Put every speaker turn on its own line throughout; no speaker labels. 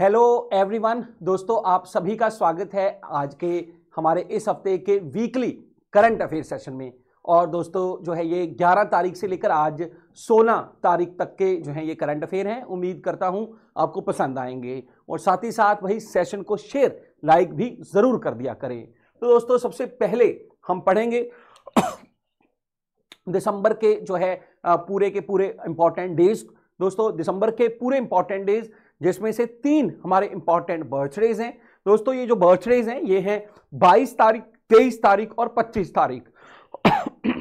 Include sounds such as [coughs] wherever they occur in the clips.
hello everyone दोस्तों आप सभी का स्वागत है आज के हमारे इस हफ्ते के वीकली करंट अफेयर सेशन में और दोस्तों जो है ये 11 तारीख से लेकर आज 16 तारीख तक के जो है ये करंट अफेयर हैं उम्मीद करता हूँ आपको पसंद आएंगे और साथ ही साथ वही सेशन को शेयर लाइक भी ज़रूर कर दिया करें तो दोस्तों सबसे पहले हम पढ़ेंगे [coughs] दिसंबर के जो है पूरे के पूरे इंपॉर्टेंट डेज दोस्तों दिसंबर के पूरे इंपॉर्टेंट डेज जिसमें से तीन हमारे इंपॉर्टेंट बर्थडेज हैं दोस्तों ये जो बर्थडेज हैं ये हैं 22 तारीख 23 तारीख और 25 तारीख [coughs]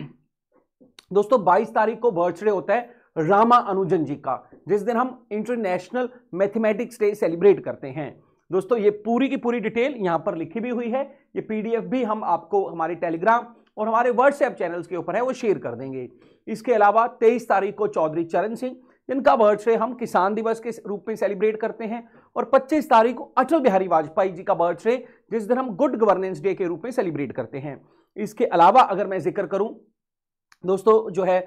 दोस्तों 22 तारीख को बर्थडे होता है रामा अनुजन जी का जिस दिन हम इंटरनेशनल मैथमेटिक्स डे सेलिब्रेट करते हैं दोस्तों ये पूरी की पूरी डिटेल यहां पर लिखी भी हुई है ये पीडीएफ भी हम आपको हमारे टेलीग्राम और हमारे व्हाट्सएप चैनल्स के ऊपर है वो शेयर कर देंगे इसके अलावा तेईस तारीख को चौधरी चरण सिंह जिनका बर्थडे हम किसान दिवस के रूप में सेलिब्रेट करते हैं और 25 तारीख को अटल बिहारी वाजपेयी जी का बर्थडे जिस दिन हम गुड गवर्नेंस डे के रूप में सेलिब्रेट करते हैं इसके अलावा अगर मैं जिक्र करूं दोस्तों जो है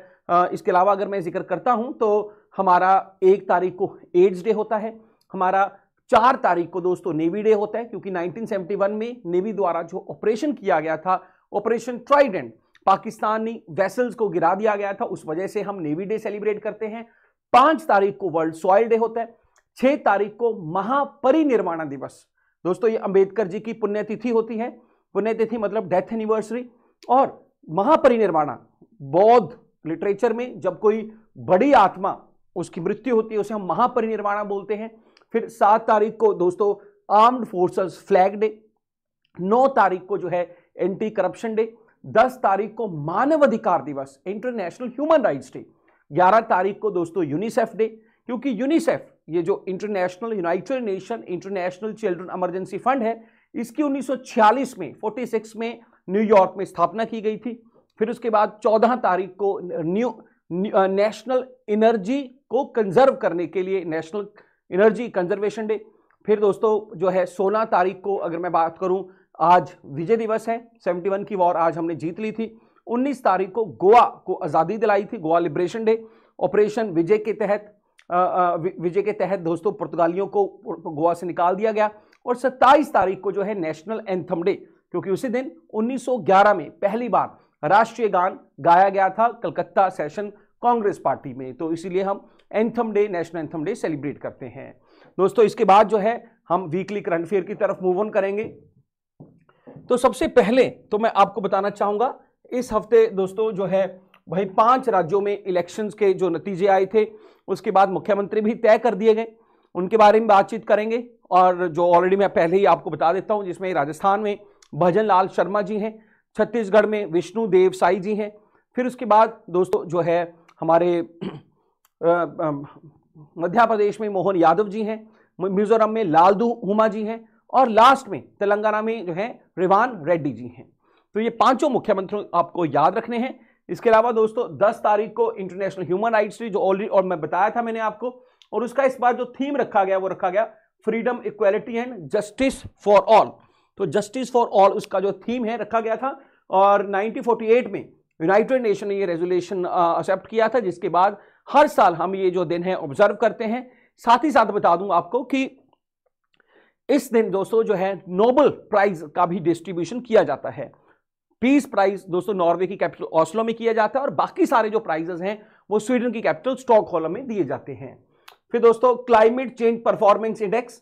इसके अलावा अगर मैं जिक्र करता हूं तो हमारा एक तारीख को एड्स डे होता है हमारा चार तारीख को दोस्तों नेवी डे होता है क्योंकि 1971 में नेवी द्वारा जो ऑपरेशन किया गया था ऑपरेशन ट्राइडेंट पाकिस्तानी वेसल्स को गिरा दिया गया था उस वजह से हम नेवी डे सेलिब्रेट करते हैं पांच तारीख को वर्ल्ड सॉइल डे होता है छह तारीख को महापरिनिर्वाणा दिवस दोस्तों ये अंबेडकर जी की पुण्यतिथि होती है पुण्यतिथि मतलब डेथ एनिवर्सरी और महापरिनिर्वाणा बौद्ध लिटरेचर में जब कोई बड़ी आत्मा उसकी मृत्यु होती है उसे हम महापरिनिर्वाणा बोलते हैं फिर सात तारीख को दोस्तों आर्म्ड फोर्सेस फ्लैग डे नौ तारीख को जो है एंटी करप्शन डे दस तारीख को मानवाधिकार दिवस इंटरनेशनल ह्यूमन राइट्स डे 11 तारीख को दोस्तों यूनिसेफ डे क्योंकि यूनिसेफ ये जो international United Nation international children emergency fund है इसकी 1946 में 46 में न्यूयॉर्क में स्थापना की गई थी फिर उसके बाद 14 तारीख को न्यू नेशनल एनर्जी को कंजर्व करने के लिए नेशनल एनर्जी कंजर्वेशन डे फिर दोस्तों जो है 16 तारीख को अगर मैं बात करूं आज विजय दिवस है 71 की वॉर आज हमने जीत ली थी 19 तारीख को गोवा को आज़ादी दिलाई थी Goa liberation day operation Vijay के तहत विजय के तहत दोस्तों पुर्तगालियों को गोवा से निकाल दिया गया और 27 तारीख को जो है नेशनल एंथम डे क्योंकि उसी दिन 1911 में पहली बार राष्ट्रीय गान गाया गया था कलकत्ता सेशन कांग्रेस पार्टी में तो इसीलिए हम anthem day national anthem day celebrate करते हैं दोस्तों इसके बाद जो है हम वीकली करंट अफेयर की तरफ मूव ऑन करेंगे तो सबसे पहले तो मैं आपको बताना चाहूंगा इस हफ्ते दोस्तों जो है वहीं पांच राज्यों में इलेक्शंस के जो नतीजे आए थे उसके बाद मुख्यमंत्री भी तय कर दिए गए उनके बारे में बातचीत करेंगे और जो ऑलरेडी मैं पहले ही आपको बता देता हूँ जिसमें राजस्थान में भजन लाल शर्मा जी हैं छत्तीसगढ़ में विष्णु देव साई जी हैं फिर उसके बाद दोस्तों जो है हमारे [clears throat] मध्य प्रदेश में मोहन यादव जी हैं मिजोरम में लालदू हुमा जी हैं और लास्ट में तेलंगाना में जो है रिवान रेड्डी जी हैं तो ये पांचों मुख्यमंत्रियों आपको याद रखने हैं इसके अलावा दोस्तों दस तारीख को इंटरनेशनल ह्यूमन राइट्स डे जो ऑलरेडी और मैं बताया था मैंने आपको और उसका इस बार जो थीम रखा गया वो रखा गया freedom equality and justice for all तो जस्टिस फॉर ऑल उसका जो थीम है रखा गया था और 1948 में यूनाइटेड नेशन ने ये रेजोल्यूशन एक्सेप्ट किया था जिसके बाद हर साल हम ये जो दिन है ऑब्जर्व करते हैं साथ ही साथ बता दूं आपको कि इस दिन दोस्तों जो है नोबल प्राइज का भी डिस्ट्रीब्यूशन किया जाता है पीस प्राइज दोस्तों नॉर्वे की कैपिटल ऑस्लो में किया जाता है और बाकी सारे जो प्राइजेस हैं वो स्वीडन की कैपिटल स्टॉकहोलम में दिए जाते हैं फिर दोस्तों क्लाइमेट चेंज परफॉर्मेंस इंडेक्स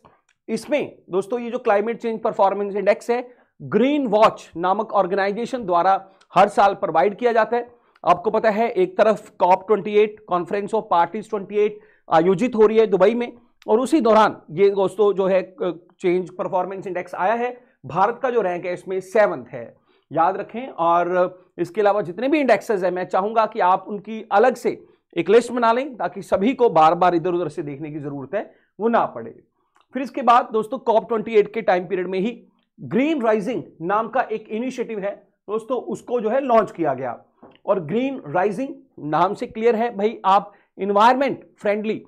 इसमें दोस्तों ये जो क्लाइमेट चेंज परफॉर्मेंस इंडेक्स है ग्रीन वॉच नामक ऑर्गेनाइजेशन द्वारा हर साल प्रोवाइड किया जाता है आपको पता है एक तरफ कॉप 28 कॉन्फ्रेंस ऑफ पार्टीज 28 आयोजित हो रही है दुबई में और उसी दौरान ये दोस्तों जो है चेंज परफॉर्मेंस इंडेक्स आया है भारत का जो रैंक है इसमें सेवंथ है याद रखें और इसके अलावा जितने भी इंडेक्सेस हैं मैं चाहूँगा कि आप उनकी अलग से एक लिस्ट बना लें ताकि सभी को बार बार इधर उधर से देखने की ज़रूरत है वो ना पड़े फिर इसके बाद दोस्तों कॉप ट्वेंटी के टाइम पीरियड में ही ग्रीन राइजिंग नाम का एक इनिशिएटिव है दोस्तों उसको जो है लॉन्च किया गया और ग्रीन राइजिंग नाम से क्लियर है भाई आप इन्वायरमेंट फ्रेंडली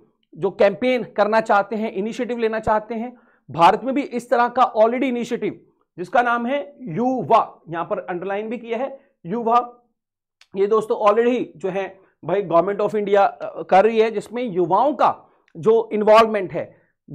जो कैंपेन करना चाहते हैं इनिशिएटिव लेना चाहते हैं भारत में भी इस तरह का ऑलरेडी इनिशिएटिव जिसका नाम है युवा यहां पर अंडरलाइन भी किया है युवा ये दोस्तों ऑलरेडी जो है भाई गवर्नमेंट ऑफ इंडिया कर रही है जिसमें युवाओं का जो इन्वॉल्वमेंट है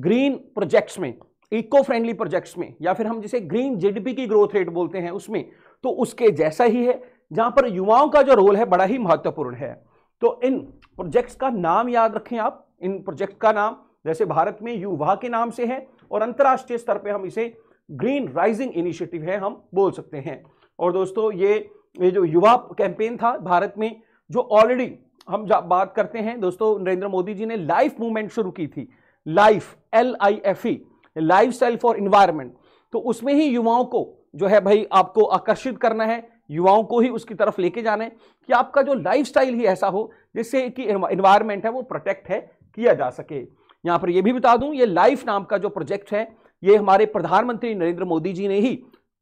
ग्रीन प्रोजेक्ट्स में इको फ्रेंडली प्रोजेक्ट्स में या फिर हम जिसे ग्रीन जीडीपी की ग्रोथ रेट बोलते हैं उसमें तो उसके जैसा ही है जहां पर युवाओं का जो रोल है बड़ा ही महत्वपूर्ण है तो इन प्रोजेक्ट्स का नाम याद रखें आप इन प्रोजेक्ट का नाम जैसे भारत में युवा के नाम से है और अंतर्राष्ट्रीय स्तर पर हम इसे ग्रीन राइजिंग इनिशिएटिव है हम बोल सकते हैं और दोस्तों ये ये जो युवा कैंपेन था भारत में जो ऑलरेडी हम बात करते हैं दोस्तों नरेंद्र मोदी जी ने लाइफ मूवमेंट शुरू की थी life L I F E lifestyle for environment तो उसमें ही युवाओं को जो है भाई आपको आकर्षित करना है युवाओं को ही उसकी तरफ लेके जाना है कि आपका जो लाइफ ही ऐसा हो जिससे कि इन्वायरमेंट है वो प्रोटेक्ट है किया जा सके यहाँ पर ये भी बता दूं ये लाइफ नाम का जो प्रोजेक्ट है ये हमारे प्रधानमंत्री नरेंद्र मोदी जी ने ही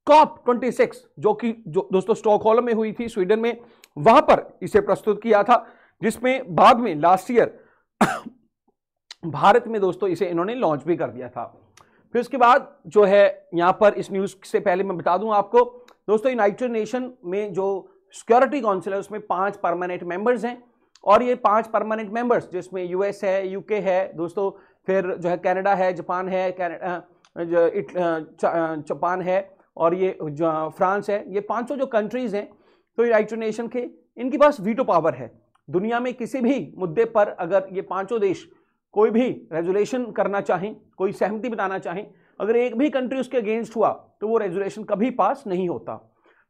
कॉप 26 जो कि जो दोस्तों हॉल में हुई थी स्वीडन में वहां पर इसे प्रस्तुत किया था जिसमें बाद में लास्ट ईयर [coughs] भारत में दोस्तों इसे इन्होंने लॉन्च भी कर दिया था फिर उसके बाद जो है यहां पर इस न्यूज़ से पहले मैं बता दूं आपको दोस्तों यूनाइटेड नेशन में जो सिक्योरिटी काउंसिल है उसमें पांच परमानेंट मेंबर्स हैं और ये पांच परमानेंट मेंबर्स जिसमें यूएस है यूके है दोस्तों फिर जो है कनाडा है जापान है इट, जापान है और ये फ्रांस है ये पाँचों जो कंट्रीज़ हैं तो यूनाइटेड नेशन के इनके पास वीटो पावर है दुनिया में किसी भी मुद्दे पर अगर ये पाँचों देश कोई भी रेजुलेशन करना चाहें कोई सहमति बताना चाहें अगर एक भी कंट्री उसके अगेंस्ट हुआ तो वो रेजुलेशन कभी पास नहीं होता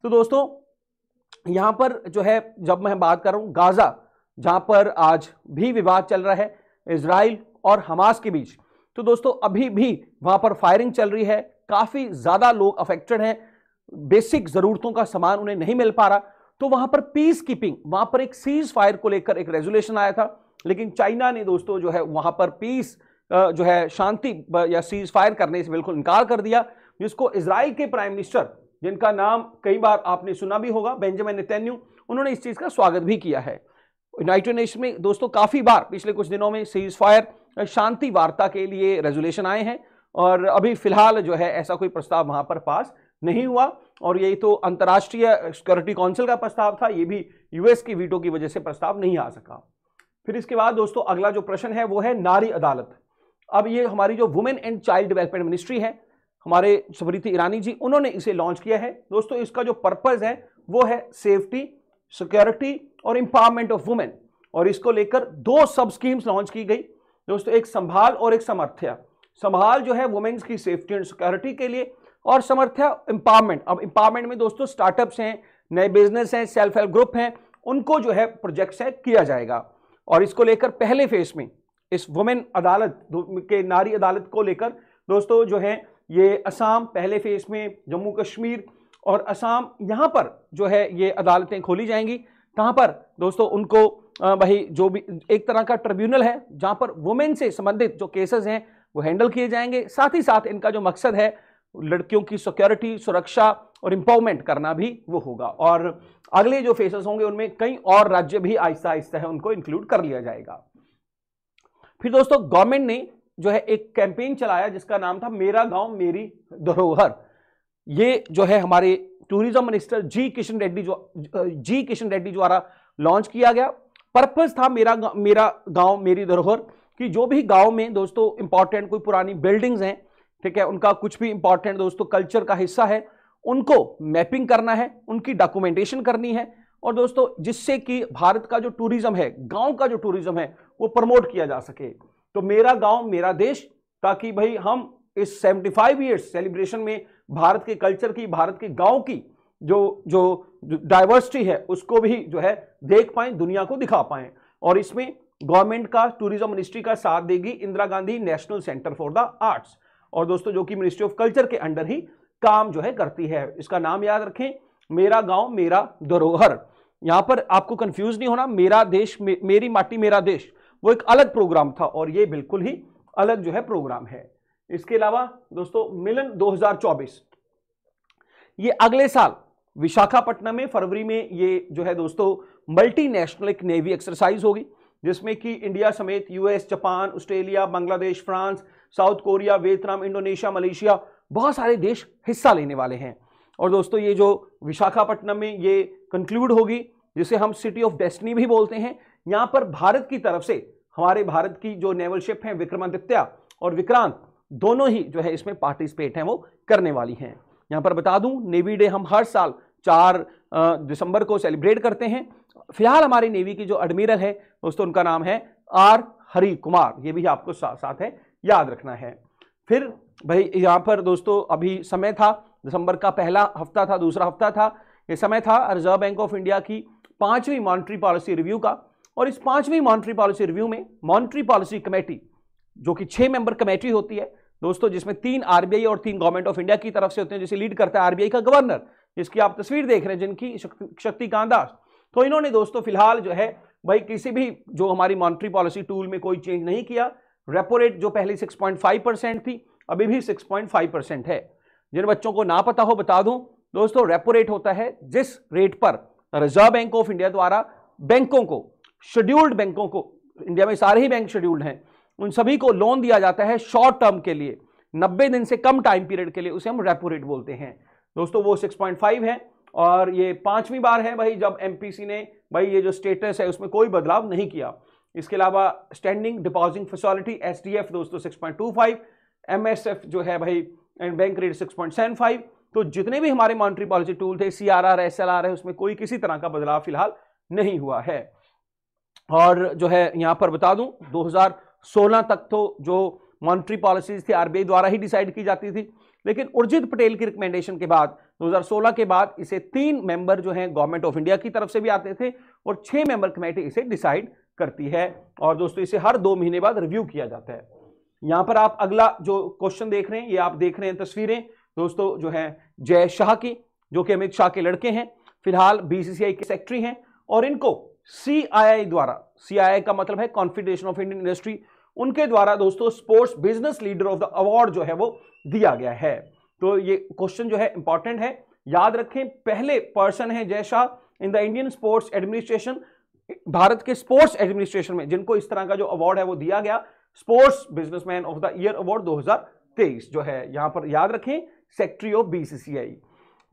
तो दोस्तों यहाँ पर जो है जब मैं बात कर रहा हूँ गाज़ा जहाँ पर आज भी विवाद चल रहा है इसराइल और हमास के बीच तो दोस्तों अभी भी वहां पर फायरिंग चल रही है काफी ज्यादा लोग अफेक्टेड हैं बेसिक जरूरतों का सामान उन्हें नहीं मिल पा रहा तो वहां पर पीस कीपिंग वहां पर एक सीज फायर को लेकर एक रेजुलेशन आया था लेकिन चाइना ने दोस्तों जो है वहां पर पीस जो है शांति या सीज फायर करने से बिल्कुल इनकार कर दिया जिसको इसराइल के प्राइम मिनिस्टर जिनका नाम कई बार आपने सुना भी होगा बेंजामिन नितेन्यू उन्होंने इस चीज़ का स्वागत भी किया है यूनाइटेड नेशन में दोस्तों काफ़ी बार पिछले कुछ दिनों में सीज फायर शांति वार्ता के लिए रेजुलेशन आए हैं और अभी फिलहाल जो है ऐसा कोई प्रस्ताव वहाँ पर पास नहीं हुआ और यही तो अंतर्राष्ट्रीय सिक्योरिटी काउंसिल का प्रस्ताव था ये भी यूएस की वीटो की वजह से प्रस्ताव नहीं आ सका फिर इसके बाद दोस्तों अगला जो प्रश्न है वो है नारी अदालत अब ये हमारी जो women and child development ministry है हमारे स्मृति ईरानी जी उन्होंने इसे लॉन्च किया है दोस्तों इसका जो पर्पज़ है वो है सेफ्टी सिक्योरिटी और एम्पावरमेंट ऑफ वुमेन और इसको लेकर दो सब स्कीम्स लॉन्च की गई दोस्तों एक संभाल और एक समर्थ्या संभाल जो है वुमेन्स की सेफ्टी एंड सिक्योरिटी के लिए और समर्थ्या एम्पावरमेंट अब एम्पावरमेंट में दोस्तों स्टार्टअप्स हैं नए बिजनेस हैं सेल्फ हेल्प ग्रुप हैं उनको जो है प्रोजेक्ट है किया जाएगा और इसको लेकर पहले फेज में इस वुमेन अदालत के नारी अदालत को लेकर दोस्तों जो है ये असम पहले फेज में जम्मू कश्मीर और असम यहाँ पर जो है ये अदालतें खोली जाएंगी कहाँ पर दोस्तों उनको भाई जो भी एक तरह का ट्रिब्यूनल है जहां पर वुमेन से संबंधित जो केसेस हैं वो हैंडल किए जाएंगे साथ ही साथ इनका जो मकसद है लड़कियों की सिक्योरिटी सुरक्षा और इंपावरमेंट करना भी वो होगा और अगले जो फेसेस होंगे उनमें कई और राज्य भी आहिस्ता आहिस्ता है उनको इंक्लूड कर लिया जाएगा फिर दोस्तों गवर्नमेंट ने जो है एक कैंपेन चलाया जिसका नाम था मेरा गांव मेरी धरोहर ये जो है हमारे टूरिज्म मिनिस्टर जी किशन रेड्डी जो जी किशन रेड्डी द्वारा लॉन्च किया गया पर्पज था मेरा मेरा गांव मेरी धरोहर कि जो भी गांव में दोस्तों इंपॉर्टेंट कोई पुरानी बिल्डिंग्स हैं ठीक है उनका कुछ भी इंपॉर्टेंट दोस्तों कल्चर का हिस्सा है उनको मैपिंग करना है उनकी डॉक्यूमेंटेशन करनी है और दोस्तों जिससे कि भारत का जो टूरिज्म है गांव का जो टूरिज्म है वो प्रमोट किया जा सके तो मेरा गांव मेरा देश ताकि भाई हम इस 75 फाइव ईयर्स सेलिब्रेशन में भारत के कल्चर की भारत के गांव की जो जो डाइवर्सिटी है उसको भी जो है देख पाए दुनिया को दिखा पाए और इसमें गवर्नमेंट का टूरिज्म मिनिस्ट्री का साथ देगी Indira Gandhi national centre for the arts और दोस्तों जो कि मिनिस्ट्री ऑफ कल्चर के अंडर ही काम जो है करती है इसका नाम याद रखें मेरा गांव मेरा धरोहर यहां पर आपको कंफ्यूज नहीं होना मेरा देश मे, मेरी माटी मेरा देश वो एक अलग प्रोग्राम था और ये बिल्कुल ही अलग जो है प्रोग्राम है इसके अलावा दोस्तों मिलन 2024 ये अगले साल विशाखापट्टनम में फरवरी में ये जो है दोस्तों मल्टीनेशनल एक नेवी एक्सरसाइज होगी जिसमें कि इंडिया समेत US Japan Australia Bangladesh France South Korea Vietnam Indonesia Malaysia बहुत सारे देश हिस्सा लेने वाले हैं और दोस्तों ये जो विशाखापट्टनम में ये कंक्लूड होगी जिसे हम सिटी ऑफ डेस्टनी भी बोलते हैं यहाँ पर भारत की तरफ से हमारे भारत की जो नेवल शिप हैं विक्रमादित्य और विक्रांत दोनों ही जो है इसमें पार्टिसिपेट हैं वो करने वाली हैं यहाँ पर बता दूं नेवी डे हम हर साल चार दिसंबर को सेलिब्रेट करते हैं फिलहाल हमारी नेवी की जो एडमिरल है दोस्तों उनका नाम है आर हरी कुमार ये भी आपको साथ साथ है याद रखना है फिर भाई यहाँ पर दोस्तों अभी समय था दिसंबर का पहला हफ्ता था दूसरा हफ्ता था ये समय था रिजर्व बैंक ऑफ इंडिया की पांचवी मॉनिटरी पॉलिसी रिव्यू का और इस पांचवी मॉनिटरी पॉलिसी रिव्यू में मॉनिटरी पॉलिसी कमेटी जो कि छह मेंबर कमेटी होती है दोस्तों जिसमें तीन आरबीआई और तीन गवर्नमेंट ऑफ इंडिया की तरफ से होते हैं जिसे लीड करता है आरबीआई का गवर्नर जिसकी आप तस्वीर देख रहे हैं जिनकी शक्ति शक्तिकांत दास तो इन्होंने दोस्तों फिलहाल जो है भाई किसी भी जो हमारी मॉनिटरी पॉलिसी टूल में कोई चेंज नहीं किया रेपो रेट जो पहले 6.5 परसेंट थी अभी भी 6.5 परसेंट है जिन बच्चों को ना पता हो बता दूं दोस्तों रेपो रेट होता है जिस रेट पर रिजर्व बैंक ऑफ इंडिया द्वारा बैंकों को शेड्यूल्ड बैंकों को इंडिया में सारे ही बैंक शेड्यूल्ड हैं उन सभी को लोन दिया जाता है शॉर्ट टर्म के लिए नब्बे दिन से कम टाइम पीरियड के लिए उसे हम रेपो रेट बोलते हैं दोस्तों वो 6.5 है और ये पांचवी बार है भाई जब एमपीसी ने भाई ये जो स्टेटस है उसमें कोई बदलाव नहीं किया इसके अलावा स्टैंडिंग एस फैसिलिटी एफ दोस्तों एस एफ जो है भाई एंड बैंक रेट फाइव तो जितने भी हमारे मॉनिटरी पॉलिसी टूल थे C R R S L R है उसमें कोई किसी तरह का बदलाव फिलहाल नहीं हुआ है और जो है यहाँ पर बता दूँ 2016 तक तो जो मॉनिटरी पॉलिसीज थी आरबीआई द्वारा ही डिसाइड की जाती थी लेकिन उर्जित पटेल की रिकमेंडेशन के बाद 2016 के बाद इसे तीन मेंबर जो हैं गवर्नमेंट ऑफ इंडिया की तरफ से भी आते थे और छह मेंबर कमेटी इसे डिसाइड करती है और दोस्तों इसे हर दो महीने बाद रिव्यू किया जाता है यहां पर आप अगला जो क्वेश्चन देख रहे हैं ये आप देख रहे हैं तस्वीरें दोस्तों जो है जय शाह की जो कि अमित शाह के लड़के हैं फिलहाल बीसीसीआई के सेक्रेटरी हैं और इनको सीआईआई द्वारा सीआईआई का मतलब है कॉन्फेडरेशन ऑफ इंडियन इंडस्ट्री उनके द्वारा दोस्तों sports business leader of the award जो है वो दिया गया है तो ये क्वेश्चन जो है इंपॉर्टेंट है याद रखें पहले पर्सन है Jay Shah in the Indian sports administration Bharat के स्पोर्ट्स एडमिनिस्ट्रेशन में जिनको इस तरह का जो अवार्ड है वो दिया गया sports businessman of the year award 2023 जो है यहां पर याद रखें सेक्रेटरी ऑफ बीसीसीआई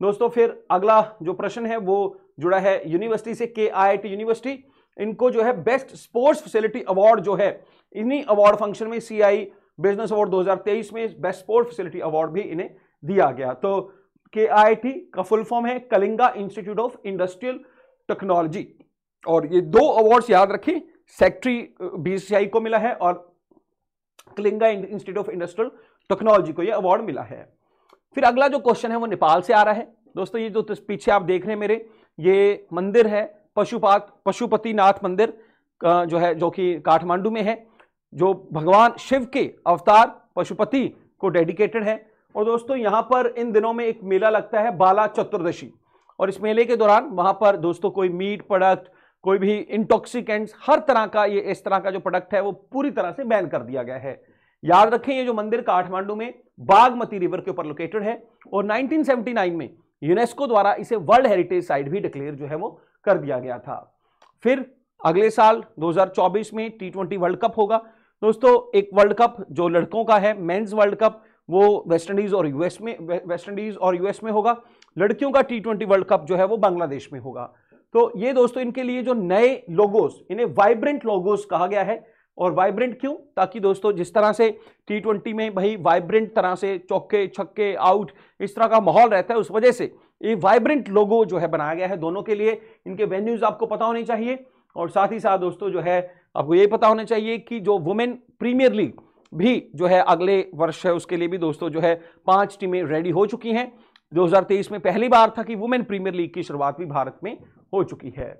दोस्तों फिर अगला जो प्रश्न है वो जुड़ा है यूनिवर्सिटी से के यूनिवर्सिटी इनको जो है बेस्ट स्पोर्ट्स फैसिलिटी अवार्ड जो है इन्हीं अवार्ड फंक्शन में सीआई बिजनेस अवार्ड 2023 में बेस्ट स्पोर्ट फैसिलिटी अवार्ड भी इन्हें दिया गया तो के का फुल फॉर्म है Kalinga institute of industrial technology और ये दो अवार्ड्स याद रखें सेक्ट्री बीसीआई को मिला है और Kalinga institute of industrial technology को ये अवार्ड मिला है फिर अगला जो क्वेश्चन है वो नेपाल से आ रहा है दोस्तों ये जो तो पीछे आप देख रहे हैं मेरे ये मंदिर है पशुपात पशुपतिनाथ मंदिर जो है जो कि काठमांडू में है जो भगवान शिव के अवतार पशुपति को डेडिकेटेड है और दोस्तों यहाँ पर इन दिनों में एक मेला लगता है बाला चतुर्दशी और इस मेले के दौरान वहाँ पर दोस्तों कोई मीट प्रोडक्ट कोई भी इंटॉक्सिकेंट्स हर तरह का ये इस तरह का जो प्रोडक्ट है वो पूरी तरह से बैन कर दिया गया है याद रखें ये जो मंदिर काठमांडू में बागमती रिवर के ऊपर लोकेटेड है और 1979 में यूनेस्को द्वारा इसे वर्ल्ड हेरिटेज साइट भी डिक्लेयर जो है वो कर दिया गया था फिर अगले साल 2024 में टी ट्वेंटी वर्ल्ड कप होगा दोस्तों एक वर्ल्ड कप जो लड़कों का है मेंस वर्ल्ड कप वो वेस्ट इंडीज और यूएस में वेस्ट इंडीज और यूएस में होगा लड़कियों का टी ट्वेंटी वर्ल्ड कप जो है वो बांग्लादेश में होगा तो ये दोस्तों इनके लिए जो नए लोगोस इन्हें वाइब्रेंट लोगोस कहा गया है और वाइब्रेंट क्यों ताकि दोस्तों जिस तरह से टी ट्वेंटी में भाई वाइब्रेंट तरह से चौके छक्के आउट इस तरह का माहौल रहता है उस वजह से ये वाइब्रेंट लोगो जो है बनाया गया है दोनों के लिए इनके वेन्यूज आपको पता होने चाहिए और साथ ही साथ दोस्तों जो है आपको ये पता होना चाहिए कि जो वुमेन प्रीमियर लीग भी जो है अगले वर्ष है उसके लिए भी दोस्तों जो है पांच टीमें रेडी हो चुकी हैं 2023 में पहली बार था कि वुमेन प्रीमियर लीग की शुरुआत भी भारत में हो चुकी है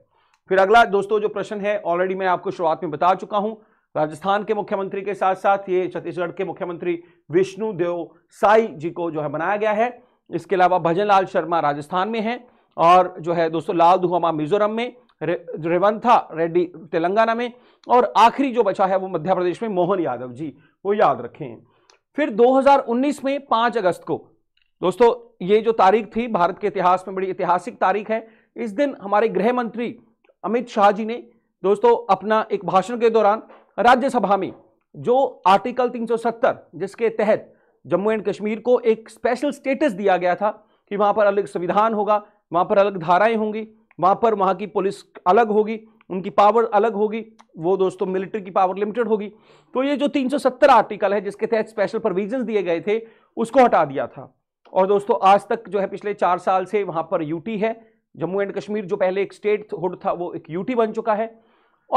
फिर अगला दोस्तों जो प्रश्न है ऑलरेडी मैं आपको शुरुआत में बता चुका हूं राजस्थान के मुख्यमंत्री के साथ साथ ये छत्तीसगढ़ के मुख्यमंत्री विष्णु देव साई जी को जो है बनाया गया है इसके अलावा भजन लाल शर्मा राजस्थान में हैं और जो है दोस्तों लाल दुहामा मिजोरम में रे, रेवंथा रेड्डी तेलंगाना में और आखिरी जो बचा है वो मध्य प्रदेश में मोहन यादव जी वो याद रखें फिर 2019 में 5 अगस्त को दोस्तों ये जो तारीख थी भारत के इतिहास में बड़ी ऐतिहासिक तारीख है इस दिन हमारे गृह मंत्री अमित शाह जी ने दोस्तों अपना एक भाषण के दौरान राज्यसभा में जो आर्टिकल 370 जिसके तहत जम्मू एंड कश्मीर को एक स्पेशल स्टेटस दिया गया था कि वहाँ पर अलग संविधान होगा वहाँ पर अलग धाराएं होंगी वहाँ पर वहाँ की पुलिस अलग होगी उनकी पावर अलग होगी वो दोस्तों मिलिट्री की पावर लिमिटेड होगी तो ये जो 370 आर्टिकल है जिसके तहत स्पेशल प्रोविजन दिए गए थे उसको हटा दिया था और दोस्तों आज तक जो है पिछले चार साल से वहाँ पर यूटी है जम्मू एंड कश्मीर जो पहले एक स्टेट होड था वो एक यूटी बन चुका है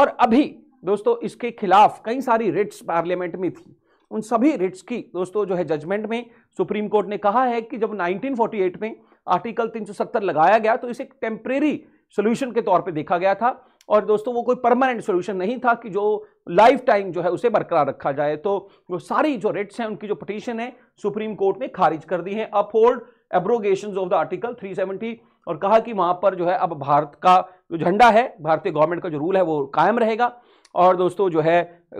और अभी दोस्तों इसके खिलाफ कई सारी रिट्स पार्लियामेंट में थी उन सभी रिट्स की दोस्तों जो है जजमेंट में सुप्रीम कोर्ट ने कहा है कि जब 1948 में आर्टिकल 370 लगाया गया तो इसे एक टेम्परेरी सोल्यूशन के तौर पे देखा गया था और दोस्तों वो कोई परमानेंट सोल्यूशन नहीं था कि जो लाइफ टाइम जो है उसे बरकरार रखा जाए तो वो सारी जो रिट्स हैं उनकी जो पटिशन है सुप्रीम कोर्ट ने खारिज कर दी है uphold abrogation of the article three और कहा कि वहाँ पर जो है अब भारत का जो झंडा है भारतीय गवर्नमेंट का जो रूल है वो कायम रहेगा और दोस्तों जो है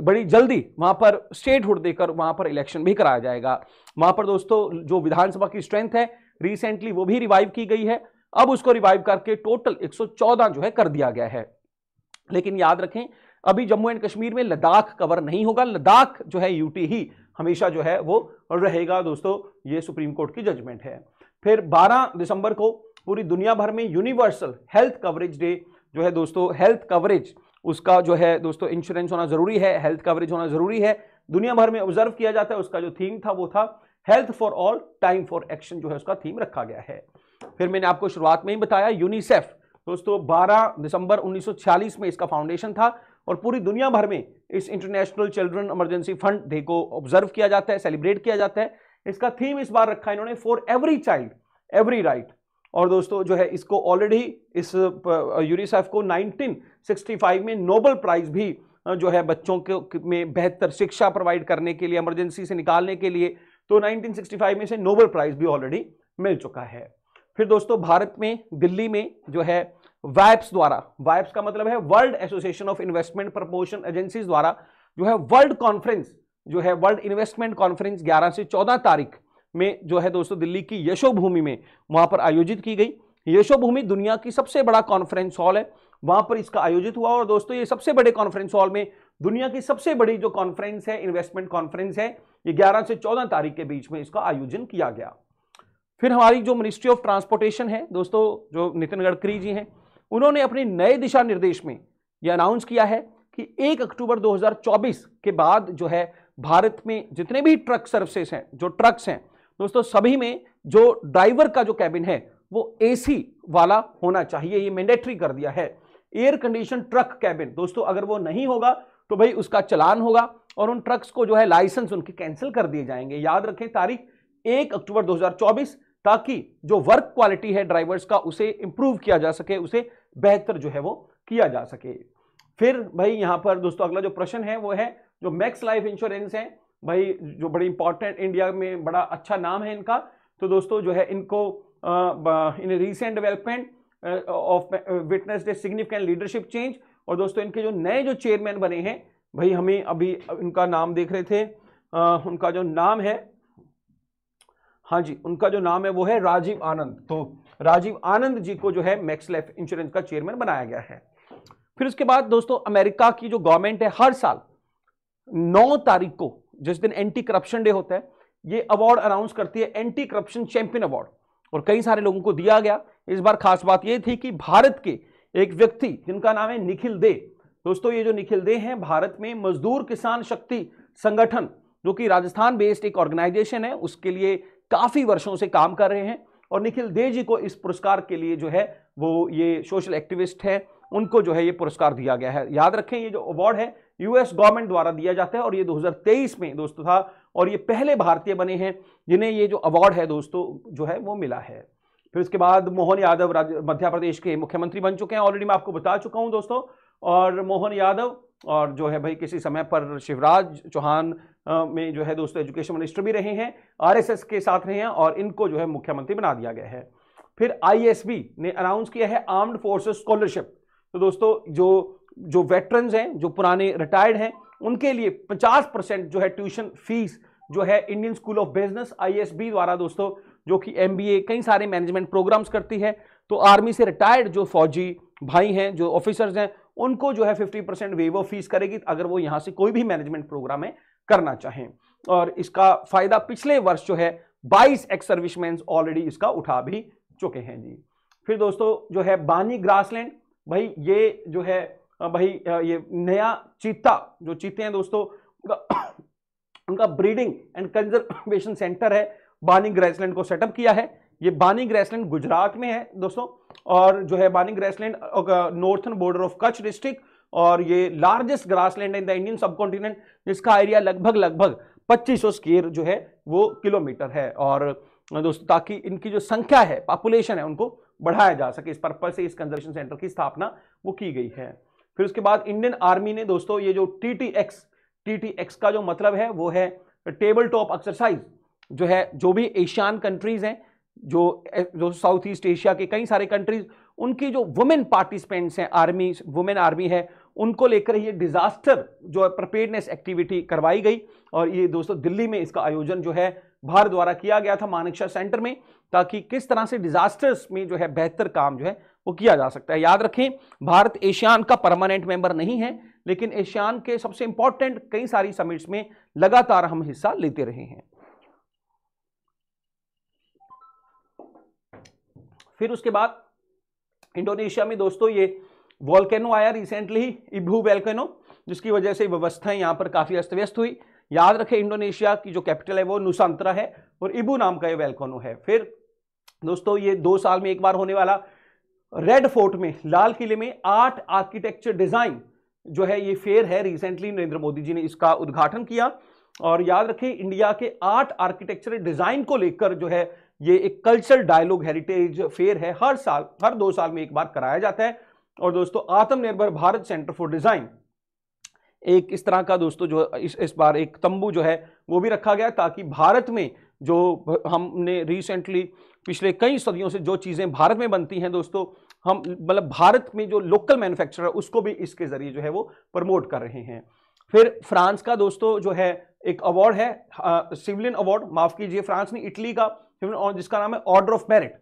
बड़ी जल्दी वहाँ पर स्टेट हुड देकर वहाँ पर इलेक्शन भी कराया जाएगा वहाँ पर दोस्तों जो विधानसभा की स्ट्रेंथ है रिसेंटली वो भी रिवाइव की गई है अब उसको रिवाइव करके टोटल 114 जो है कर दिया गया है लेकिन याद रखें अभी जम्मू एंड कश्मीर में लद्दाख कवर नहीं होगा लद्दाख जो है यूटी ही हमेशा जो है वो रहेगा दोस्तों ये सुप्रीम कोर्ट की जजमेंट है फिर 12 दिसंबर को पूरी दुनिया भर में यूनिवर्सल हेल्थ कवरेज डे जो है दोस्तों हेल्थ कवरेज उसका जो है दोस्तों इंश्योरेंस होना जरूरी है हेल्थ कवरेज होना जरूरी है दुनिया भर में ऑब्जर्व किया जाता है उसका जो थीम था वो था health for all time for action जो है उसका थीम रखा गया है फिर मैंने आपको शुरुआत में ही बताया यूनिसेफ दोस्तों 12 दिसंबर 1946 में इसका फाउंडेशन था और पूरी दुनिया भर में इस international children emergency fund day को ऑब्जर्व किया जाता है सेलिब्रेट किया जाता है इसका थीम इस बार रखा इन्होंने for every child every right और दोस्तों जो है इसको ऑलरेडी इस यूनिसेफ को 1965 में नोबल प्राइज़ भी जो है बच्चों के में बेहतर शिक्षा प्रोवाइड करने के लिए एमरजेंसी से निकालने के लिए तो 1965 में से नोबल प्राइज़ भी ऑलरेडी मिल चुका है फिर दोस्तों भारत में दिल्ली में जो है वाइप्स द्वारा वाइप्स का मतलब है world association of investment promotion agencies द्वारा जो है वर्ल्ड कॉन्फ्रेंस जो है वर्ल्ड इन्वेस्टमेंट कॉन्फ्रेंस 11 से 14 तारीख में जो है दोस्तों दिल्ली की यशोभूमि में वहाँ पर आयोजित की गई यशोभूमि दुनिया की सबसे बड़ा कॉन्फ्रेंस हॉल है वहाँ पर इसका आयोजित हुआ और दोस्तों ये सबसे बड़े कॉन्फ्रेंस हॉल में दुनिया की सबसे बड़ी जो कॉन्फ्रेंस है इन्वेस्टमेंट कॉन्फ्रेंस है ये ग्यारह से चौदह तारीख के बीच में इसका आयोजन किया गया फिर हमारी जो मिनिस्ट्री ऑफ ट्रांसपोर्टेशन है दोस्तों जो नितिन गडकरी जी हैं उन्होंने अपने नए दिशा निर्देश में ये अनाउंस किया है कि 1 अक्टूबर 2024 के बाद जो है भारत में जितने भी ट्रक सर्विसेज हैं जो ट्रक्स हैं दोस्तों सभी में जो ड्राइवर का जो कैबिन है वो एसी वाला होना चाहिए ये मैंडेटरी कर दिया है एयर कंडीशन ट्रक कैबिन दोस्तों अगर वो नहीं होगा तो भाई उसका चलान होगा और उन ट्रक्स को जो है लाइसेंस उनके कैंसिल कर दिए जाएंगे याद रखें तारीख एक अक्टूबर 2024 ताकि जो वर्क क्वालिटी है ड्राइवर्स का उसे इंप्रूव किया जा सके उसे बेहतर जो है वो किया जा सके फिर भाई यहाँ पर दोस्तों अगला जो प्रश्न है वो है जो मैक्स लाइफ इंश्योरेंस है भाई जो बड़े इंपॉर्टेंट इंडिया में बड़ा अच्छा नाम है इनका तो दोस्तों जो है इनको in recent development of witnessed significant leadership change और दोस्तों इनके जो नए जो चेयरमैन बने हैं भाई हमें अभी उनका नाम देख रहे थे आ, उनका जो नाम है हाँ जी उनका जो नाम है वो है राजीव आनंद तो राजीव आनंद जी को जो है मैक्स लाइफ इंश्योरेंस का चेयरमैन बनाया गया है फिर उसके बाद दोस्तों अमेरिका की जो गवर्नमेंट है हर साल नौ तारीख को जिस दिन एंटी करप्शन डे होता है ये अवार्ड अनाउंस करती है एंटी करप्शन चैंपियन अवार्ड और कई सारे लोगों को दिया गया इस बार खास बात ये थी कि भारत के एक व्यक्ति जिनका नाम है निखिल दे दोस्तों ये जो निखिल दे हैं भारत में मजदूर किसान शक्ति संगठन जो कि राजस्थान बेस्ड एक ऑर्गेनाइजेशन है उसके लिए काफ़ी वर्षों से काम कर रहे हैं और निखिल दे जी को इस पुरस्कार के लिए जो है वो ये सोशल एक्टिविस्ट हैं उनको जो है ये पुरस्कार दिया गया है याद रखें ये जो अवार्ड है यूएस गवर्नमेंट द्वारा दिया जाता है और ये 2023 में दोस्तों था और ये पहले भारतीय बने हैं जिन्हें ये जो अवार्ड है दोस्तों जो है वो मिला है फिर उसके बाद मोहन यादव मध्य प्रदेश के मुख्यमंत्री बन चुके हैं ऑलरेडी मैं आपको बता चुका हूँ दोस्तों और मोहन यादव और जो है भाई किसी समय पर शिवराज चौहान में जो है दोस्तों एजुकेशन मिनिस्टर भी रहे हैं आरएसएस के साथ रहे हैं और इनको जो है मुख्यमंत्री बना दिया गया है फिर आईएसबी ने अनाउंस किया है आर्म्ड फोर्सेस स्कॉलरशिप तो दोस्तों जो जो वेटरन्स हैं जो पुराने रिटायर्ड हैं उनके लिए 50 परसेंट जो है ट्यूशन फीस जो है Indian school of business ISB द्वारा दोस्तों जो कि एमबीए कई सारे मैनेजमेंट प्रोग्राम्स करती है तो आर्मी से रिटायर्ड जो फौजी भाई हैं जो ऑफिसर्स हैं उनको जो है 50 परसेंट वेवर फीस करेगी अगर वो यहाँ से कोई भी मैनेजमेंट प्रोग्राम है करना चाहें और इसका फायदा पिछले वर्ष जो है बाईस एक्स सर्विसमैन ऑलरेडी इसका उठा भी चुके हैं जी फिर दोस्तों जो है बानी ग्रासलैंड भाई ये जो है भाई ये नया चीता जो चीते हैं दोस्तों उनका [coughs] उनका ब्रीडिंग एंड कंजर्वेशन सेंटर है बानी ग्रेसलैंड को सेटअप किया है ये बानी ग्रेसलैंड गुजरात में है दोस्तों और जो है Banni grassland northern border of Kutch district और ये largest grassland in the Indian subcontinent जिसका एरिया लगभग लगभग 2500 स्केयर जो है वो किलोमीटर है और दोस्तों ताकि इनकी जो संख्या है पॉपुलेशन है उनको बढ़ाया जा सके इस पर्पज से इस कंजर्वेशन सेंटर की स्थापना वो की गई है फिर उसके बाद इंडियन आर्मी ने दोस्तों ये जो T T X T T X का जो मतलब है वो है टेबल टॉप एक्सरसाइज जो है जो भी एशियान कंट्रीज हैं जो जो साउथ ईस्ट एशिया के कई सारे कंट्रीज उनकी जो वुमेन पार्टिसिपेंट्स हैं आर्मी वुमेन आर्मी है उनको लेकर ये डिजास्टर जो है प्रपेयर्डनेस एक्टिविटी करवाई गई और ये दोस्तों दिल्ली में इसका आयोजन जो है भारत द्वारा किया गया था मानेकशा सेंटर में ताकि किस तरह से डिजास्टर्स में जो है बेहतर काम जो है वो किया जा सकता है याद रखें भारत एशियान का परमानेंट मेंबर नहीं है लेकिन एशियान के सबसे इंपॉर्टेंट कई सारी समिट्स में लगातार हम हिस्सा लेते रहे हैं फिर उसके बाद इंडोनेशिया में दोस्तों ये वॉल्केनो आया रिसेंटली इब्रू वेल्केनो जिसकी वजह से व्यवस्थाएं यहां पर काफ़ी अस्त व्यस्त हुई याद रखें इंडोनेशिया की जो कैपिटल है वो नुसांतरा है और इबू नाम का ये वेलकोनो है फिर दोस्तों ये दो साल में एक बार होने वाला रेड फोर्ट में लाल किले में आठ आर्किटेक्चर डिजाइन जो है ये फेयर है रिसेंटली नरेंद्र मोदी जी ने इसका उद्घाटन किया और याद रखें इंडिया के आर्ट आर्किटेक्चर डिजाइन को लेकर जो है ये एक कल्चरल डायलॉग हेरिटेज फेयर है हर साल हर दो साल में एक बार कराया जाता है और दोस्तों आत्मनिर्भर भारत सेंटर फॉर डिजाइन एक इस तरह का दोस्तों जो इस, इस बार एक तंबू जो है वो भी रखा गया ताकि भारत में जो हमने रिसेंटली पिछले कई सदियों से जो चीज़ें भारत में बनती हैं दोस्तों हम मतलब भारत में जो लोकल मैन्युफैक्चरर उसको भी इसके ज़रिए जो है वो प्रमोट कर रहे हैं फिर फ्रांस का दोस्तों जो है एक अवार्ड है सिविलियन अवार्ड माफ़ कीजिए फ्रांस ने इटली का जिसका नाम है ऑर्डर ऑफ मेरिट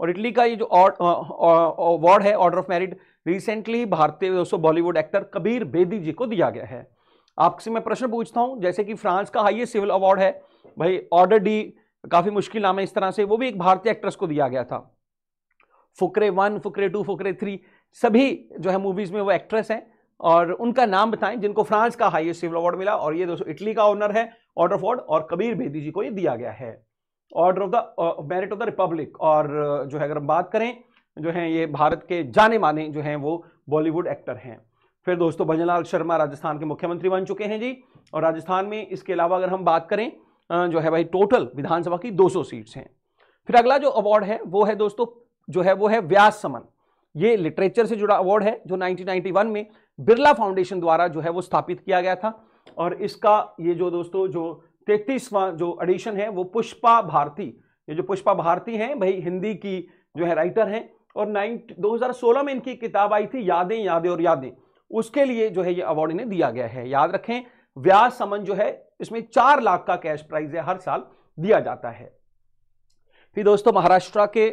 और इटली का ये जो अवार्ड है ऑर्डर ऑफ मेरिट रिसेंटली भारतीय दोस्तों बॉलीवुड एक्टर कबीर बेदी जी को दिया गया है आपसे मैं प्रश्न पूछता हूँ जैसे कि फ्रांस का हाइएस्ट सिविल अवार्ड है भाई ऑर्डर डी काफ़ी मुश्किल नाम है इस तरह से वो भी एक भारतीय एक्ट्रेस को दिया गया था Fukrey one Fukrey two Fukrey three सभी जो है मूवीज़ में वो एक्ट्रेस हैं और उनका नाम बताएं जिनको फ्रांस का हाईएस्ट सिविल अवार्ड मिला और ये दोस्तों इटली का ऑनर है ऑर्डर ऑफ ऑर्ड और कबीर बेदी जी को ये दिया गया है order of the merit of the republic और जो है अगर हम बात करें जो है ये भारत के जाने माने जो हैं वो बॉलीवुड एक्टर हैं फिर दोस्तों भजनलाल शर्मा राजस्थान के मुख्यमंत्री बन चुके हैं जी और राजस्थान में इसके अलावा अगर हम बात करें जो है भाई टोटल विधानसभा की 200 सीट्स हैं फिर अगला जो अवार्ड है वो है दोस्तों जो है वो है व्यास समन ये लिटरेचर से जुड़ा अवार्ड है जो 1991 में बिरला फाउंडेशन द्वारा जो है वो स्थापित किया गया था और इसका ये जो दोस्तों जो तैतीसवां जो एडिशन है वो पुष्पा भारती ये जो पुष्पा भारती हैं भाई हिंदी की जो है राइटर हैं और नाइन 2016 में इनकी किताब आई थी यादें यादें और यादें उसके लिए जो है ये अवार्ड इन्हें दिया गया है याद रखें व्यास समन जो है इसमें चार लाख का कैश प्राइज है हर साल दिया जाता है फिर दोस्तों महाराष्ट्र के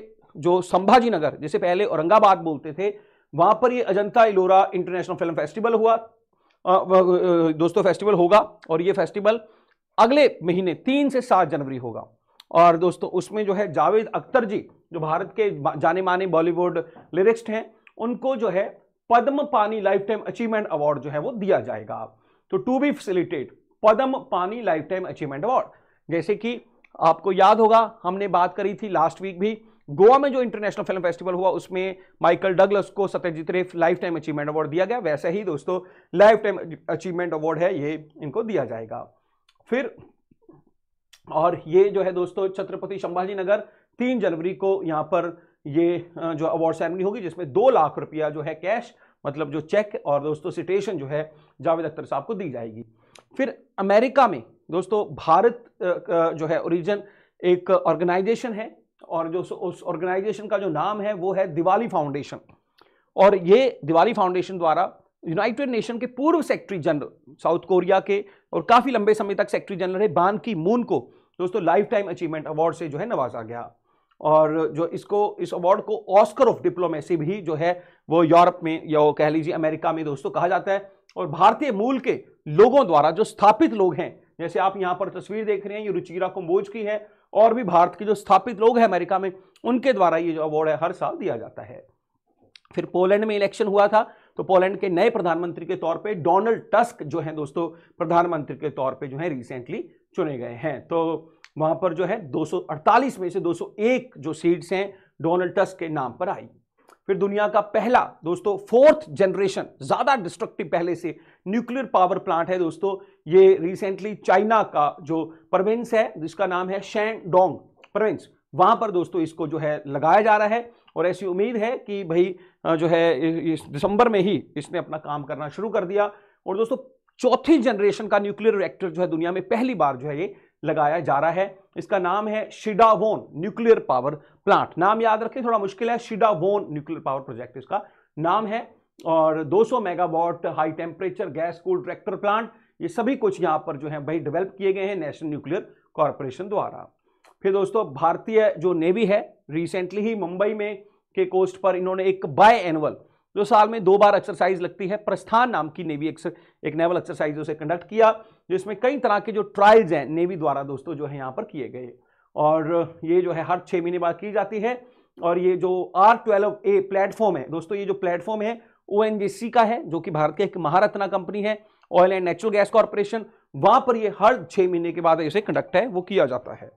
जो संभाजी नगर जिसे पहले औरंगाबाद बोलते थे वहां पर ये Ajanta Ellora international film festival हुआ दोस्तों फेस्टिवल होगा और ये फेस्टिवल अगले महीने तीन से सात जनवरी होगा और दोस्तों उसमें जो है जावेद अख्तर जी जो भारत के जाने माने बॉलीवुड लिरिक्स्ट हैं उनको जो है पद्म पानी लाइफ टाइम अचीवमेंट अवार्ड जो है वो दिया जाएगा आप तो टू बी फैसिलिटेट पदम पानी लाइफ टाइम अचीवमेंट अवार्ड जैसे कि आपको याद होगा हमने बात करी थी लास्ट वीक भी गोवा में जो इंटरनेशनल फिल्म फेस्टिवल हुआ उसमें माइकल डगलस को सत्यजीत रे लाइफ टाइम अचीवमेंट अवार्ड दिया गया वैसे ही दोस्तों लाइफ टाइम अचीवमेंट अवार्ड है ये इनको दिया जाएगा फिर और ये जो है दोस्तों छत्रपति संभाजी नगर तीन जनवरी को यहां पर ये जो अवार्ड सेरेमनी होगी जिसमें दो लाख रुपया जो है कैश मतलब जो चेक और दोस्तों सिटेशन जो है जावेद अख्तर साहब को दी जाएगी फिर अमेरिका में दोस्तों भारत जो है ओरिजिन एक ऑर्गेनाइजेशन है और जो उस ऑर्गेनाइजेशन का जो नाम है वो है दिवाली फाउंडेशन और ये दिवाली फाउंडेशन द्वारा यूनाइटेड नेशन के पूर्व सेक्रेटरी जनरल साउथ कोरिया के और काफ़ी लंबे समय तक सेक्रेटरी जनरल है बान की मून को दोस्तों लाइफ टाइम अचीवमेंट अवार्ड से जो है नवाजा गया और जो इसको इस अवार्ड को ऑस्कर ऑफ डिप्लोमेसी भी जो है वो यूरोप में या वो कह लीजिए अमेरिका में दोस्तों कहा जाता है और भारतीय मूल के लोगों द्वारा जो स्थापित लोग हैं जैसे आप यहाँ पर तस्वीर देख रहे हैं ये रुचिरा कुंबोज की है और भी भारत के जो स्थापित लोग हैं अमेरिका में उनके द्वारा ये जो अवार्ड है हर साल दिया जाता है फिर पोलैंड में इलेक्शन हुआ था तो पोलैंड के नए प्रधानमंत्री के तौर पे डोनाल्ड टस्क जो हैं दोस्तों प्रधानमंत्री के तौर पे जो है रिसेंटली चुने गए हैं तो वहां पर जो है 248 में से 201 जो सीट्स हैं डोनाल्ड टस्क के नाम पर आई फिर दुनिया का पहला दोस्तों फोर्थ जनरेशन ज़्यादा डिस्ट्रक्टिव पहले से न्यूक्लियर पावर प्लांट है दोस्तों ये रिसेंटली चाइना का जो प्रोविंस है जिसका नाम है शैन डोंग प्रोविंस वहाँ पर दोस्तों इसको जो है लगाया जा रहा है और ऐसी उम्मीद है कि भाई जो है इस दिसंबर में ही इसने अपना काम करना शुरू कर दिया और दोस्तों चौथी जनरेशन का न्यूक्लियर रिएक्टर जो है दुनिया में पहली बार जो है ये लगाया जा रहा है इसका नाम है शिडावोन न्यूक्लियर पावर प्लांट नाम याद रखें थोड़ा मुश्किल है शिडावोन न्यूक्लियर पावर प्रोजेक्ट इसका नाम है और 200 megawatt high temperature gas cool reactor plant ये सभी कुछ यहाँ पर जो है भाई डेवलप किए गए हैं नेशनल न्यूक्लियर कॉरपोरेशन द्वारा फिर दोस्तों भारतीय जो नेवी है रिसेंटली ही मुंबई में के कोस्ट पर इन्होंने एक बाय एनुअल जो साल में दो बार एक्सरसाइज लगती है प्रस्थान नाम की नेवी एक, एक नेवल एक्सरसाइज उसे कंडक्ट किया जो इसमें कई तरह के जो ट्रायल्स हैं नेवी द्वारा दोस्तों जो है यहाँ पर किए गए और ये जो है हर छः महीने बाद की जाती है और ये जो आर ट्वेल्व ए प्लेटफॉर्म है दोस्तों ये जो प्लेटफॉर्म है ओ का है जो कि भारत की एक महारत्ना कंपनी है oil and natural gas corporation वहां पर ये हर छह महीने के बाद इसे कंडक्ट है वो किया जाता है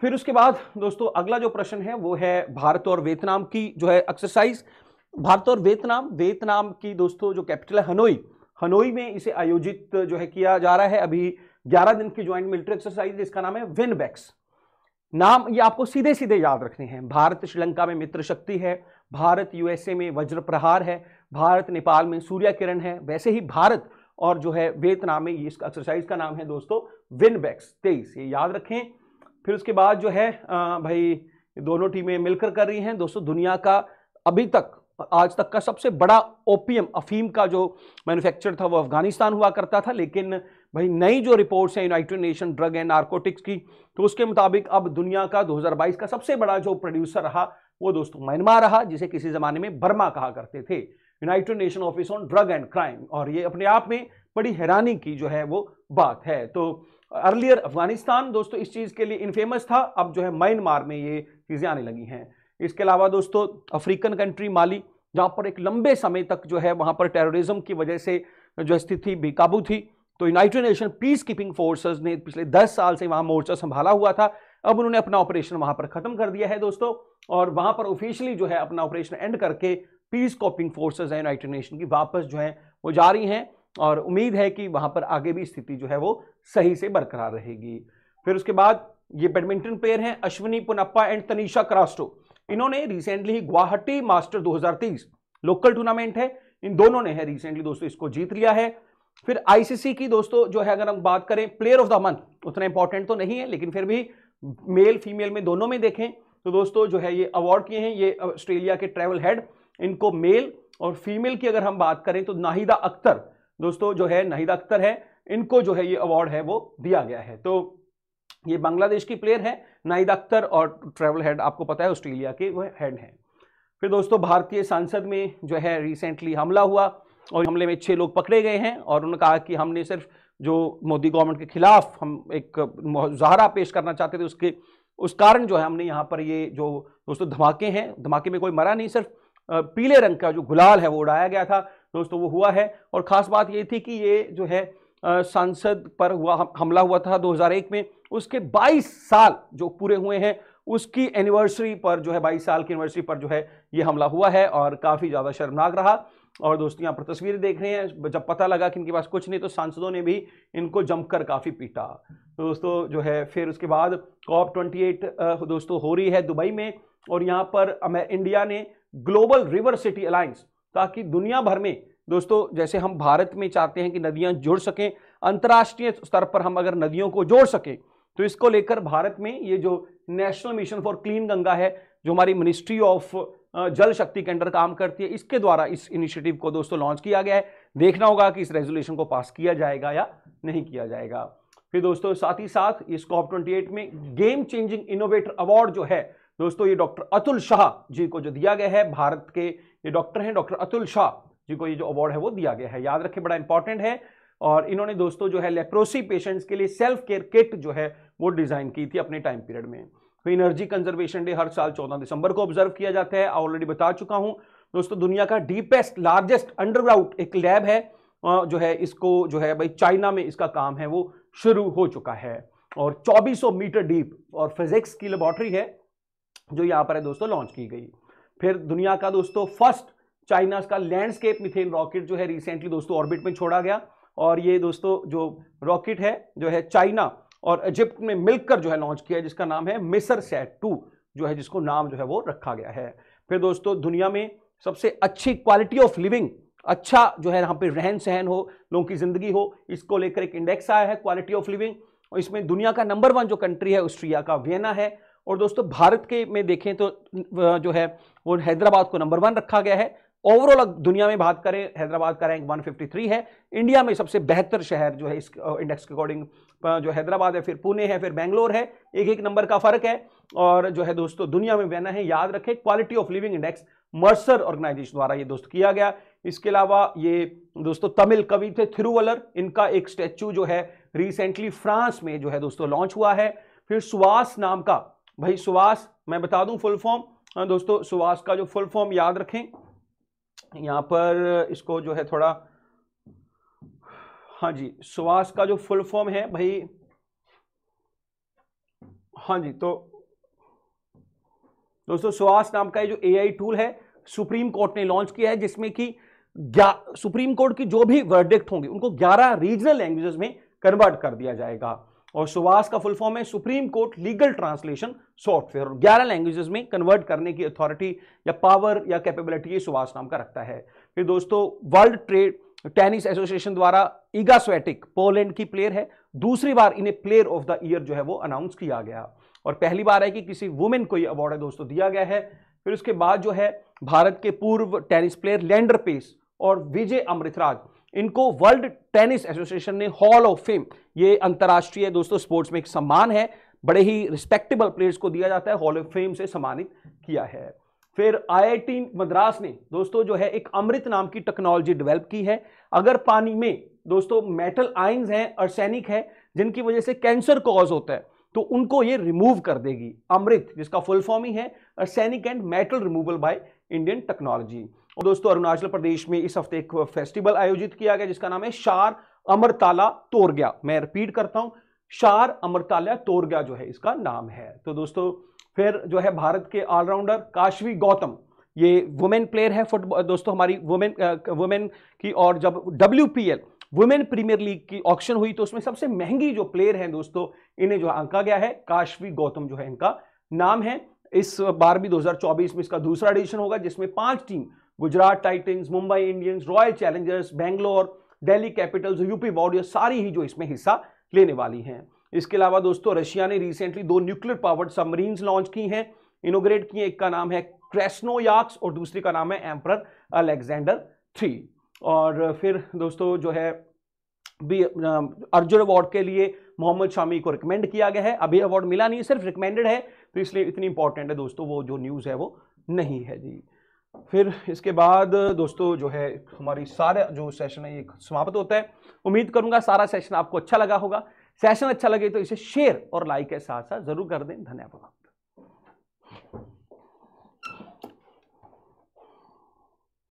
फिर उसके बाद दोस्तों अगला जो प्रश्न है वो है भारत और वियतनाम की जो है एक्सरसाइज भारत और वियतनाम वियतनाम की दोस्तों जो कैपिटल है हनोई हनोई में इसे आयोजित जो है किया जा रहा है अभी 11 दिन की ज्वाइंट मिलिट्री एक्सरसाइज इसका नाम है विनबैक्स नाम ये आपको सीधे सीधे याद रखने हैं भारत श्रीलंका में मित्र शक्ति है भारत यूएसए में वज्र प्रहार है भारत नेपाल में सूर्य किरण है वैसे ही भारत और जो है वियतनाम में इस एक्सरसाइज का नाम है दोस्तों विनबैक्स तेईस ये याद रखें फिर उसके बाद जो है भाई दोनों टीमें मिलकर कर रही हैं दोस्तों दुनिया का अभी तक और आज तक का सबसे बड़ा ओपीएम अफीम का जो मैन्युफैक्चर था वो अफगानिस्तान हुआ करता था लेकिन भाई नई जो रिपोर्ट्स हैं United Nation drug and narcotics की तो उसके मुताबिक अब दुनिया का 2022 का सबसे बड़ा जो प्रोड्यूसर रहा वो दोस्तों म्यांमार रहा जिसे किसी ज़माने में बर्मा कहा करते थे United Nation Office on Drug and Crime और ये अपने आप में बड़ी हैरानी की जो है वो बात है तो अर्लियर अफगानिस्तान दोस्तों इस चीज़ के लिए इनफेमस था अब जो है म्यांमार में ये चीज़ें आने लगी हैं इसके अलावा दोस्तों अफ्रीकन कंट्री माली जहाँ पर एक लंबे समय तक जो है वहाँ पर टेररिज्म की वजह से जो स्थिति बेकाबू थी तो United Nation peace keeping forces ने पिछले 10 साल से वहाँ मोर्चा संभाला हुआ था अब उन्होंने अपना ऑपरेशन वहाँ पर ख़त्म कर दिया है दोस्तों और वहाँ पर ऑफिशियली जो है अपना ऑपरेशन एंड करके पीस कॉपिंग फोर्सेज हैं यूनाइटेड नेशन की वापस जो है वो जा रही हैं और उम्मीद है कि वहाँ पर आगे भी स्थिति जो है वो सही से बरकरार रहेगी फिर उसके बाद ये बैडमिंटन प्लेयर हैं अश्विनी पुनप्पा एंड तनिषा क्रास्टो इन्होंने recently Guwahati master 2030 local tournament है इन दोनों ने है रिसेंटली दोस्तों इसको जीत लिया है फिर आईसीसी की दोस्तों जो है अगर हम बात करें प्लेयर ऑफ द मंथ उतना इंपॉर्टेंट तो नहीं है लेकिन फिर भी मेल फीमेल में दोनों में देखें तो दोस्तों जो है ये अवार्ड किए हैं ये ऑस्ट्रेलिया के ट्रेवल हेड इनको मेल और फीमेल की अगर हम बात करें तो नाहिदा अख्तर दोस्तों जो है नाहिदा अख्तर है इनको जो है ये अवार्ड है वो दिया गया है तो ये बांग्लादेश की प्लेयर है नाइद अख्तर और ट्रेवल हेड आपको पता है ऑस्ट्रेलिया के वह हेड हैं फिर दोस्तों भारतीय सांसद में जो है रिसेंटली हमला हुआ और हमले में छः लोग पकड़े गए हैं और उन्होंने कहा कि हमने सिर्फ जो मोदी गवर्नमेंट के खिलाफ हम एक मुजाहरा पेश करना चाहते थे उसके उस कारण जो है हमने यहाँ पर ये जो दोस्तों धमाके हैं धमाके में कोई मरा नहीं सिर्फ पीले रंग का जो गुलाल है वो उड़ाया गया था दोस्तों वो हुआ है और ख़ास बात ये थी कि ये जो है सांसद पर हुआ हमला हुआ था 2001 में उसके 22 साल जो पूरे हुए हैं उसकी एनिवर्सरी पर जो है 22 साल की एनिवर्सरी पर जो है ये हमला हुआ है और काफ़ी ज़्यादा शर्मनाक रहा और दोस्तों यहाँ पर तस्वीरें देख रहे हैं जब पता लगा कि इनके पास कुछ नहीं तो सांसदों ने भी इनको जमकर काफ़ी पीटा तो दोस्तों जो है फिर उसके बाद कॉप ट्वेंटी दोस्तों हो रही है दुबई में और यहाँ पर इंडिया ने ग्लोबल रिवर सिटी अलायंस ताकि दुनिया भर में दोस्तों जैसे हम भारत में चाहते हैं कि नदियां जुड़ सकें अंतर्राष्ट्रीय स्तर पर हम अगर नदियों को जोड़ सकें तो इसको लेकर भारत में ये जो National Mission for Clean Ganga है जो हमारी मिनिस्ट्री ऑफ जल शक्ति के अंडर काम करती है इसके द्वारा इस इनिशिएटिव को दोस्तों लॉन्च किया गया है देखना होगा कि इस रेजोल्यूशन को पास किया जाएगा या नहीं किया जाएगा फिर दोस्तों साथ ही साथ इस कॉप ट्वेंटी में गेम चेंजिंग इनोवेटर अवार्ड जो है दोस्तों ये डॉक्टर अतुल शाह जी को जो दिया गया है भारत के ये डॉक्टर हैं डॉक्टर अतुल शाह जिनको ये जो अवार्ड है वो दिया गया है याद रखें बड़ा इंपॉर्टेंट है और इन्होंने दोस्तों जो है लेप्रोसी पेशेंट्स के लिए सेल्फ केयर किट जो है वो डिज़ाइन की थी अपने टाइम पीरियड में तो एनर्जी कंजर्वेशन डे हर साल 14 दिसंबर को ऑब्जर्व किया जाता है ऑलरेडी बता चुका हूं दोस्तों दुनिया का डीपेस्ट लार्जेस्ट अंडरग्राउंड एक लैब है जो है इसको जो है भाई चाइना में इसका काम है वो शुरू हो चुका है और 2400 मीटर डीप और फिजिक्स की लेबॉर्ट्री है जो यहाँ पर है दोस्तों लॉन्च की गई फिर दुनिया का दोस्तों फर्स्ट चाइना का लैंडस्केप मिथेन रॉकेट जो है रिसेंटली दोस्तों ऑर्बिट में छोड़ा गया और ये दोस्तों जो रॉकेट है जो है चाइना और इजिप्ट में मिलकर जो है लॉन्च किया जिसका नाम है मिसर सेट टू जो है जिसको नाम जो है वो रखा गया है फिर दोस्तों दुनिया में सबसे अच्छी क्वालिटी ऑफ लिविंग अच्छा जो है यहाँ पे रहन सहन हो लोगों की ज़िंदगी हो इसको लेकर एक इंडेक्स आया है क्वालिटी ऑफ लिविंग और इसमें दुनिया का नंबर वन जो कंट्री है ऑस्ट्रिया का वियना है और दोस्तों भारत के में देखें तो जो है वो हैदराबाद को नंबर वन रखा गया है ओवरऑल दुनिया में बात करें हैदराबाद का रैंक 153 है इंडिया में सबसे बेहतर शहर जो है इस इंडेक्स के अकॉर्डिंग जो हैदराबाद है फिर पुणे है फिर बेंगलोर है एक एक नंबर का फर्क है और जो है दोस्तों दुनिया में बना है याद रखें quality of living index Mercer organisation द्वारा ये दोस्त किया गया इसके अलावा ये दोस्तों तमिल कवि थे थिरुवलर इनका एक स्टैचू जो है रिसेंटली फ्रांस में जो है दोस्तों लॉन्च हुआ है फिर सुवास नाम का भाई सुवास मैं बता दूं फुल फॉर्म हाँ दोस्तों सुवास का जो फुल फॉर्म याद रखें यहाँ पर इसको जो है थोड़ा हाँ जी सुवास का जो फुल फॉर्म है भाई हाँ जी तो दोस्तों सुवास नाम का ये जो एआई टूल है सुप्रीम कोर्ट ने लॉन्च किया है जिसमें कि सुप्रीम कोर्ट की जो भी वर्डिक्ट होंगे उनको 11 रीजनल लैंग्वेजेस में कन्वर्ट कर दिया जाएगा और सुवास का फुल फॉर्म है Supreme Court legal translation software और लैंग्वेजेस में कन्वर्ट करने की अथॉरिटी या पावर या कैपेबिलिटी सुभाष सुवास नाम का रखता है फिर दोस्तों वर्ल्ड ट्रेड टेनिस एसोसिएशन द्वारा इगा स्वेटिक पोलैंड की प्लेयर है दूसरी बार इन्हें प्लेयर ऑफ द ईयर जो है वो अनाउंस किया गया और पहली बार है कि किसी वुमेन को ये अवार्ड है दोस्तों दिया गया है फिर उसके बाद जो है भारत के पूर्व टेनिस प्लेयर लैंडर पेस और विजय अमृतराज इनको वर्ल्ड टेनिस एसोसिएशन ने हॉल ऑफ फेम ये अंतर्राष्ट्रीय दोस्तों स्पोर्ट्स में एक सम्मान है बड़े ही रिस्पेक्टेबल प्लेयर्स को दिया जाता है हॉल ऑफ फेम से सम्मानित किया है फिर आईआईटी मद्रास ने दोस्तों जो है एक अमृत नाम की टेक्नोलॉजी डेवलप की है अगर पानी में दोस्तों मेटल आइंस हैं अर्सैनिक है जिनकी वजह से कैंसर कॉज होता है तो उनको ये रिमूव कर देगी अमृत जिसका फुल फॉर्म ही है arsenic and metal removal by Indian technology और दोस्तों अरुणाचल प्रदेश में इस हफ्ते एक फेस्टिवल आयोजित किया गया जिसका नाम है शार अमरताला तोरग्या मैं रिपीट करता हूं शार अमरताला तोरग्या जो है इसका नाम है तो दोस्तों फिर जो है भारत के ऑलराउंडर काशवी गौतम ये वुमेन प्लेयर है फुटबॉल दोस्तों हमारी वुमेन वुमेन की और जब डब्ल्यू वुमेन प्रीमियर लीग की ऑक्शन हुई तो उसमें सबसे महंगी जो प्लेयर हैं दोस्तों इन्हें जो आंका गया है काशवी गौतम जो है इनका नाम है इस बार भी 2024 में इसका दूसरा एडिशन होगा जिसमें पांच team Gujarat Titans Mumbai Indians Royal Challengers Bangalore Delhi Capitals UP Warriors सारी ही जो इसमें हिस्सा लेने वाली हैं इसके अलावा दोस्तों रशिया ने रिसेंटली दो न्यूक्लियर पावर्ड सबमरीन्स लॉन्च की हैं इनोग्रेट किए एक का नाम है याक्स और दूसरी का नाम है एम्पर अलेक्जेंडर थ्री और फिर दोस्तों जो है भी अर्जुन अवार्ड के लिए मोहम्मद शामी को रिकमेंड किया गया है अभी अवार्ड मिला नहीं सिर्फ रिकमेंडेड है तो इसलिए इतनी इंपॉर्टेंट है दोस्तों वो जो न्यूज़ है वो नहीं है जी फिर इसके बाद दोस्तों जो है हमारी सारे जो सेशन है ये समाप्त होता है उम्मीद करूंगा सारा सेशन आपको अच्छा लगा होगा सेशन अच्छा लगे तो इसे शेयर और लाइक के साथ साथ जरूर कर दें धन्यवाद